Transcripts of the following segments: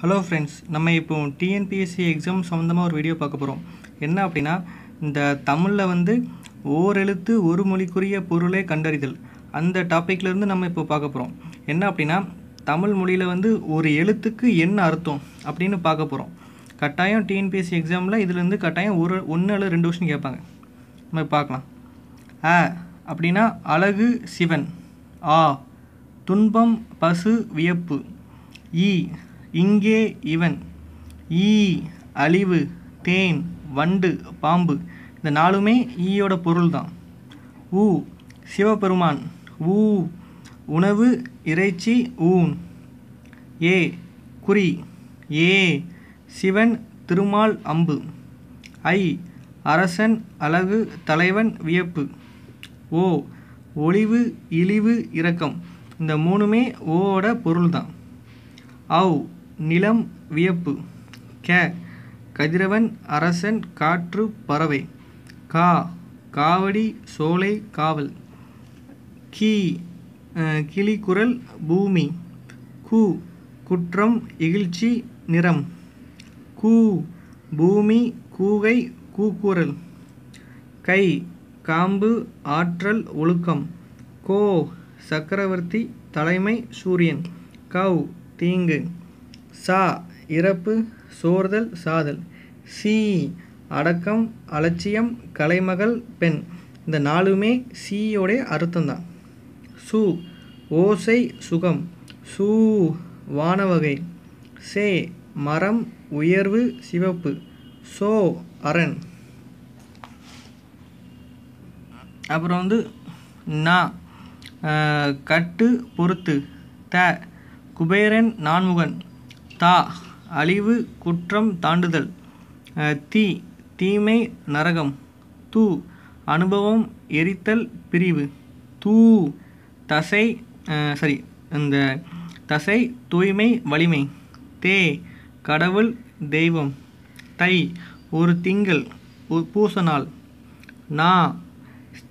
hello friends நம்ம இப்போ TNPSC exam சம்மந்தமாக ஒரு வீடியோ பார்க்க போகிறோம் என்ன அப்படின்னா இந்த தமிழில் வந்து ஓரெழுத்து ஒரு மொழிக்குரிய பொருளை கண்டறிதல் அந்த டாப்பிக்லேருந்து நம்ம இப்போ பார்க்க போகிறோம் என்ன அப்படின்னா தமிழ் மொழியில் வந்து ஒரு எழுத்துக்கு என்ன அர்த்தம் அப்படின்னு பார்க்க போகிறோம் கட்டாயம் டிஎன்பிஎஸ்சி எக்ஸாமில் இதுலேருந்து கட்டாயம் ஒரு ஒன்று அல்லது ரெண்டு வருஷம் கேட்பாங்க நம்ம பார்க்கலாம் ஆ அப்படின்னா அழகு சிவன் ஆ துன்பம் பசு வியப்பு ஈ இங்கே இவன் ஈ அழிவு தேன் வண்டு பாம்பு இந்த நாலுமே ஈயோட பொருள் தான் ஊ சிவபெருமான் ஊ உணவு இறைச்சி ஊன் ஏ குறி ஏ சிவன் திருமால் அம்பு ஐ அரசன் அழகு தலைவன் வியப்பு ஓ ஒளிவு இழிவு இரக்கம் இந்த மூணுமே ஓவோட பொருள்தான் தான் ஔ நிலம் வியப்பு க கதிரவன் அரசன் காற்று பறவை கா காவடி சோலை காவல் கீ கிளிக்குரல் பூமி கு குற்றம் இகிழ்ச்சி நிறம் கூ பூமி கூகை கூக்குரல் கை காம்பு ஆற்றல் ஒழுக்கம் கோ சக்கரவர்த்தி தலைமை சூரியன் கவ் தீங்கு சா இறப்பு சோர்தல் சாதல் சி அடக்கம் அலட்சியம் கலைமகள் பெண் இந்த நாலுமே சியோடைய அர்த்தம்தான் சு ஓசை சுகம் சூ வானவகை சே மரம் உயர்வு சிவப்பு சோ அரண் அப்புறம் வந்து நா கட்டு பொறுத்து த குபேரன் நான்முகன் தா அழிவு குற்றம் தாண்டுதல் தீ தீமை நரகம் தூ அனுபவம் எரித்தல் பிரிவு தூ தசை சரி இந்த தசை தூய்மை வலிமை தே கடவுள் தெய்வம் தை ஒரு திங்கள் நாள் நா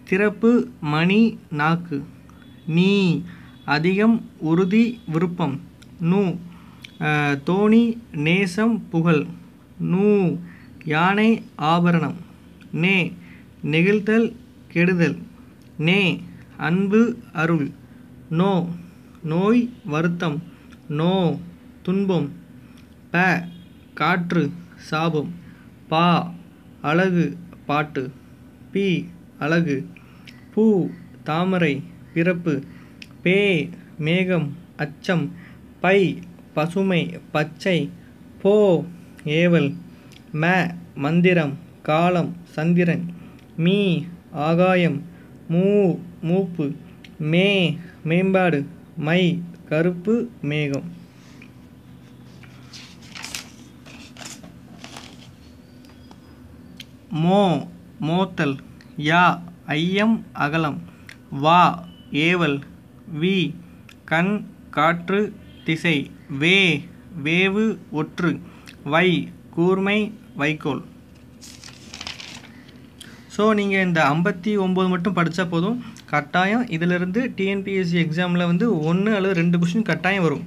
திறப்பு மணி நாக்கு நீ அதிகம் உறுதி விருப்பம் நூ தோணி நேசம் புகழ் நூ யானை ஆபரணம் நே நெகிழ்தல் கெடுதல் நே அன்பு அருள் நோ நோய் வருத்தம் நோ துன்பம் ப காற்று சாபம் பா அழகு பாட்டு பி அழகு பூ தாமரை பிறப்பு பே மேகம் அச்சம் பை பசுமை பச்சை போ ஏவல் ம மந்திரம் காலம் சந்திரன் மீ ஆகாயம் மூ மூப்பு மே மேம்பாடு மை கருப்பு மேகம் மோ மோத்தல் யா ஐயம் அகலம் வா ஏவல் வி கண் காற்று திசை வே வேவு ஒற்று வை கூர்மை வைக்கோல் ஸோ நீங்கள் இந்த ஐம்பத்தி ஒம்பது மட்டும் படித்தா போதும் கட்டாயம் இதிலிருந்து டிஎன்பிஎஸ்சி எக்ஸாமில் வந்து ஒன்று அல்லது ரெண்டு கொஷின் கட்டாயம் வரும்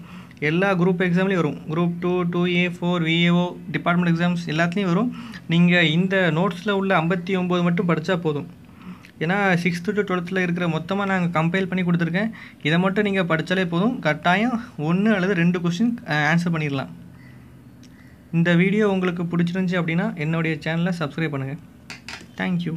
எல்லா குரூப் எக்ஸாம்லேயும் வரும் group two two A four VAO department exams எல்லாத்துலேயும் வரும் நீங்கள் இந்த நோட்ஸில் உள்ள ஐம்பத்தி ஒம்பது மட்டும் படித்தா போதும் ஏன்னா சிக்ஸ்த்து டு டுவெல்த்தில் இருக்கிற மொத்தமாக நாங்கள் கம்பைல் பண்ணி கொடுத்துருக்கேன் இதை மட்டும் நீங்கள் படித்தாலே போதும் கட்டாயம் ஒன்று அல்லது ரெண்டு கொஸ்டின் ஆன்சர் பண்ணிடலாம் இந்த வீடியோ உங்களுக்கு பிடிச்சிருந்துச்சி அப்படின்னா என்னுடைய சேனலை சப்ஸ்கிரைப் பண்ணுங்கள் தேங்க்யூ